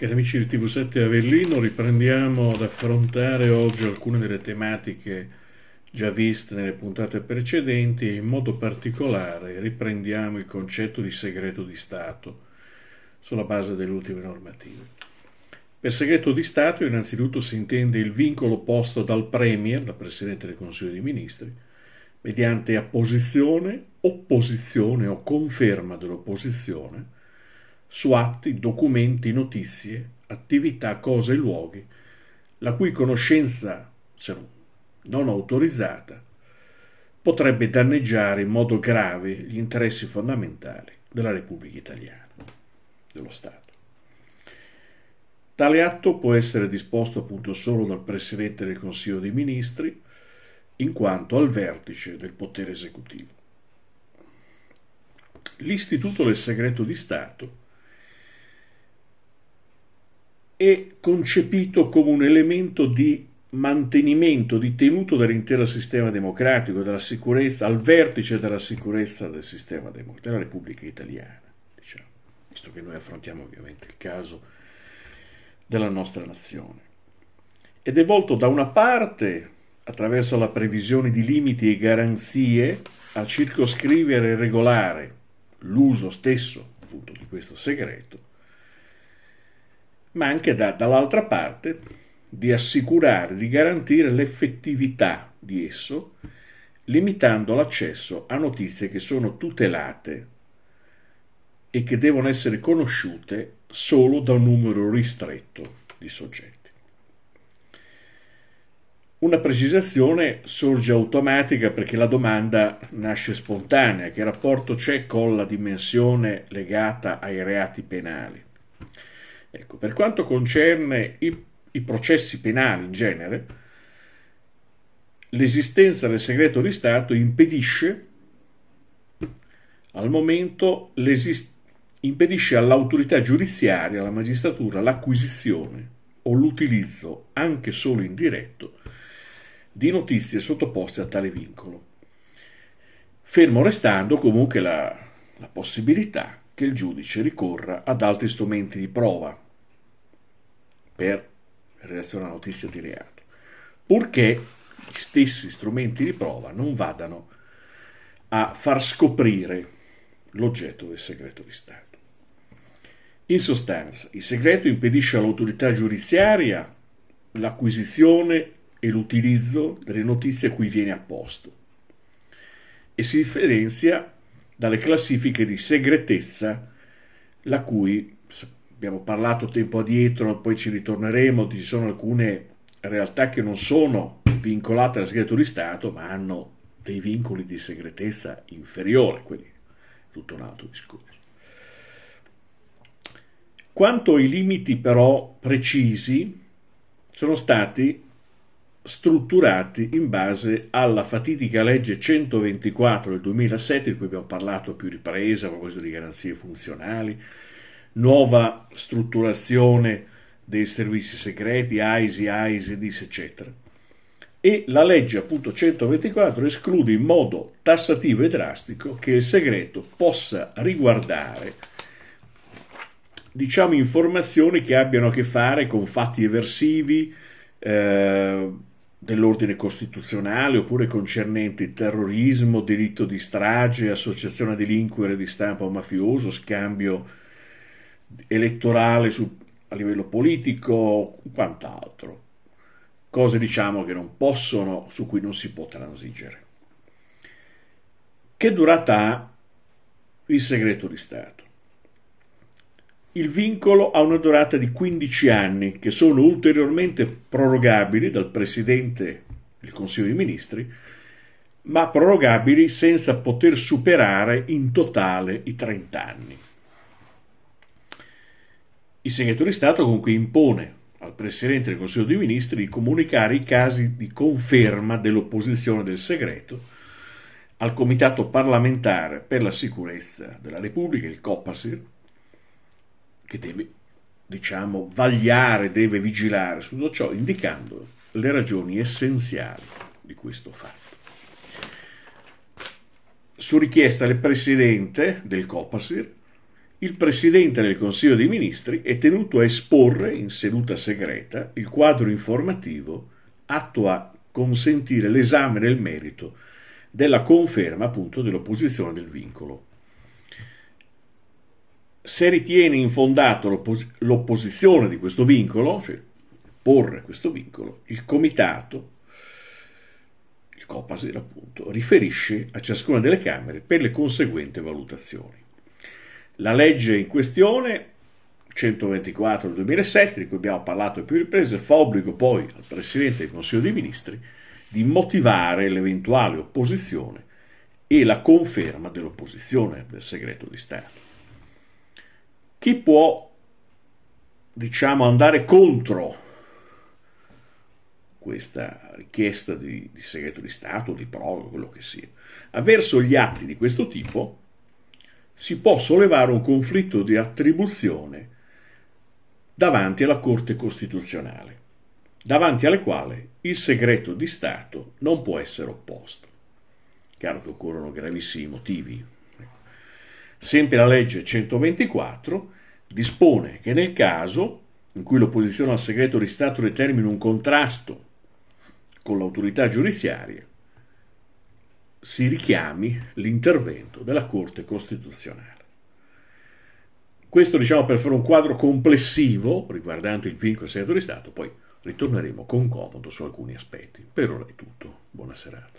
Cari amici di TV7 Avellino, riprendiamo ad affrontare oggi alcune delle tematiche già viste nelle puntate precedenti e in modo particolare riprendiamo il concetto di segreto di Stato sulla base delle ultime normative. Per segreto di Stato innanzitutto si intende il vincolo posto dal Premier, dal Presidente del Consiglio dei Ministri, mediante apposizione, opposizione o conferma dell'opposizione su atti, documenti, notizie, attività, cose e luoghi, la cui conoscenza, se non autorizzata, potrebbe danneggiare in modo grave gli interessi fondamentali della Repubblica Italiana, dello Stato. Tale atto può essere disposto appunto solo dal Presidente del Consiglio dei Ministri, in quanto al vertice del potere esecutivo. L'istituto del segreto di Stato è concepito come un elemento di mantenimento, di tenuto dell'intero sistema democratico, della sicurezza, al vertice della sicurezza del sistema democratico, della Repubblica Italiana, diciamo, visto che noi affrontiamo ovviamente il caso della nostra nazione. Ed è volto da una parte, attraverso la previsione di limiti e garanzie, a circoscrivere e regolare l'uso stesso appunto di questo segreto, ma anche da, dall'altra parte di assicurare, di garantire l'effettività di esso, limitando l'accesso a notizie che sono tutelate e che devono essere conosciute solo da un numero ristretto di soggetti. Una precisazione sorge automatica perché la domanda nasce spontanea, che rapporto c'è con la dimensione legata ai reati penali? Ecco, per quanto concerne i, i processi penali in genere, l'esistenza del segreto di Stato impedisce al momento impedisce all'autorità giudiziaria, alla magistratura, l'acquisizione o l'utilizzo, anche solo indiretto, di notizie sottoposte a tale vincolo, fermo restando comunque la, la possibilità che il giudice ricorra ad altri strumenti di prova, per relazione alla notizia di reato, purché gli stessi strumenti di prova non vadano a far scoprire l'oggetto del segreto di Stato. In sostanza, il segreto impedisce all'autorità giudiziaria l'acquisizione e l'utilizzo delle notizie a cui viene apposto e si differenzia dalle classifiche di segretezza la cui abbiamo parlato tempo addietro, poi ci ritorneremo, ci sono alcune realtà che non sono vincolate al segreto di Stato, ma hanno dei vincoli di segretezza inferiore, quindi tutto un altro discorso. Quanto ai limiti però precisi, sono stati strutturati in base alla fatidica legge 124 del 2007, di cui abbiamo parlato a più riprese a proposito di garanzie funzionali, nuova strutturazione dei servizi segreti, AISI, AISIDIS, eccetera. E la legge appunto 124 esclude in modo tassativo e drastico che il segreto possa riguardare diciamo informazioni che abbiano a che fare con fatti eversivi eh, dell'ordine costituzionale oppure concernenti terrorismo, delitto di strage, associazione a delinquere di stampo mafioso, scambio elettorale su, a livello politico, quant'altro. Cose diciamo che non possono, su cui non si può transigere. Che durata ha il segreto di Stato? Il vincolo ha una durata di 15 anni che sono ulteriormente prorogabili dal Presidente del Consiglio dei Ministri, ma prorogabili senza poter superare in totale i 30 anni. Il segretario di Stato comunque impone al Presidente del Consiglio dei Ministri di comunicare i casi di conferma dell'opposizione del segreto al Comitato parlamentare per la sicurezza della Repubblica, il COPASIR, che deve, diciamo, vagliare, deve vigilare su tutto ciò, indicando le ragioni essenziali di questo fatto. Su richiesta del Presidente del COPASIR, il Presidente del Consiglio dei Ministri è tenuto a esporre in seduta segreta il quadro informativo atto a consentire l'esame nel merito della conferma appunto dell'opposizione del vincolo. Se ritiene infondato l'oppos- l'opposizione di questo vincolo, cioè porre questo vincolo, il comitato, il COPASER appunto, riferisce a ciascuna delle Camere per le conseguenti valutazioni. La legge in questione, 124 del 2007, di cui abbiamo parlato a più riprese, fa obbligo poi al Presidente del Consiglio dei Ministri di motivare l'eventuale opposizione e la conferma dell'opposizione del segreto di Stato. Chi può, diciamo, andare contro questa richiesta di, di segreto di Stato, di proroga, quello che sia, avverso gli atti di questo tipo, si può sollevare un conflitto di attribuzione davanti alla Corte Costituzionale, davanti alle quale il segreto di Stato non può essere opposto. Chiaro che occorrono gravissimi motivi. Sempre la legge 124 dispone che nel caso in cui l'opposizione al segreto di Stato determini un contrasto con l'autorità giudiziaria, si richiami l'intervento della Corte Costituzionale. Questo diciamo per fare un quadro complessivo riguardante il vincolo del segreto di Stato, poi ritorneremo con comodo su alcuni aspetti. Per ora è tutto, buona serata.